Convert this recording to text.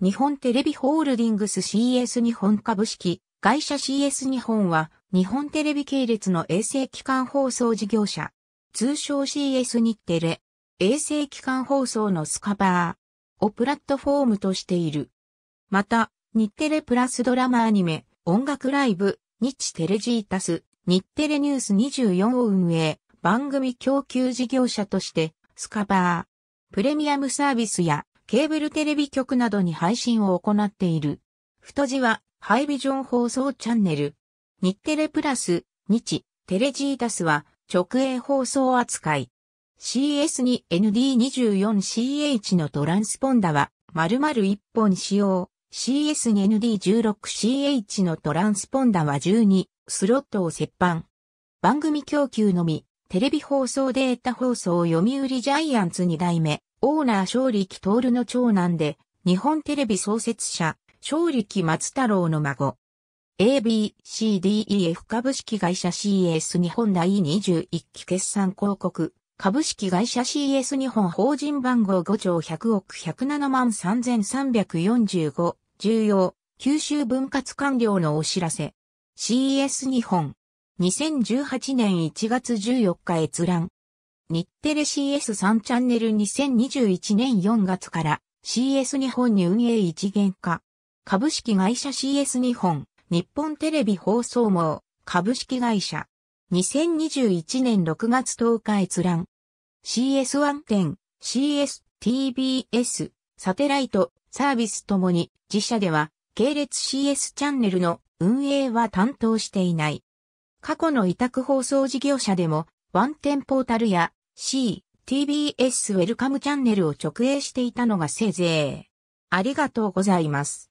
日本テレビホールディングス CS 日本株式会社 CS 日本は日本テレビ系列の衛星機関放送事業者。通称 CS 日テレ。衛星機関放送のスカバーをプラットフォームとしている。また、日テレプラスドラマアニメ、音楽ライブ、日テレジータス、日テレニュース24を運営、番組供給事業者として、スカバー、プレミアムサービスやケーブルテレビ局などに配信を行っている。太字は、ハイビジョン放送チャンネル。日テレプラス、日、テレジータスは、直営放送扱い。CS2ND24CH のトランスポンダは、丸々1本使用。CS2ND16CH のトランスポンダは12、スロットを折半。番組供給のみ、テレビ放送データ放送読売ジャイアンツ2代目、オーナー正力徹の長男で、日本テレビ創設者、正力松太郎の孫。ABCDEF 株式会社 CS 日本第21期決算広告。株式会社 CS 日本法人番号5兆100億107万3345。重要。九州分割完了のお知らせ。CS 日本。2018年1月14日閲覧。日テレ CS3 チャンネル2021年4月から CS 日本に運営一元化。株式会社 CS 日本、日本テレビ放送網、株式会社。2021年6月10日閲覧。CS1 点、CSTBS、サテライト、サービスともに、自社では、系列 CS チャンネルの運営は担当していない。過去の委託放送事業者でも、ワンテンポータルや C、TBS ウェルカムチャンネルを直営していたのがせいぜい。ありがとうございます。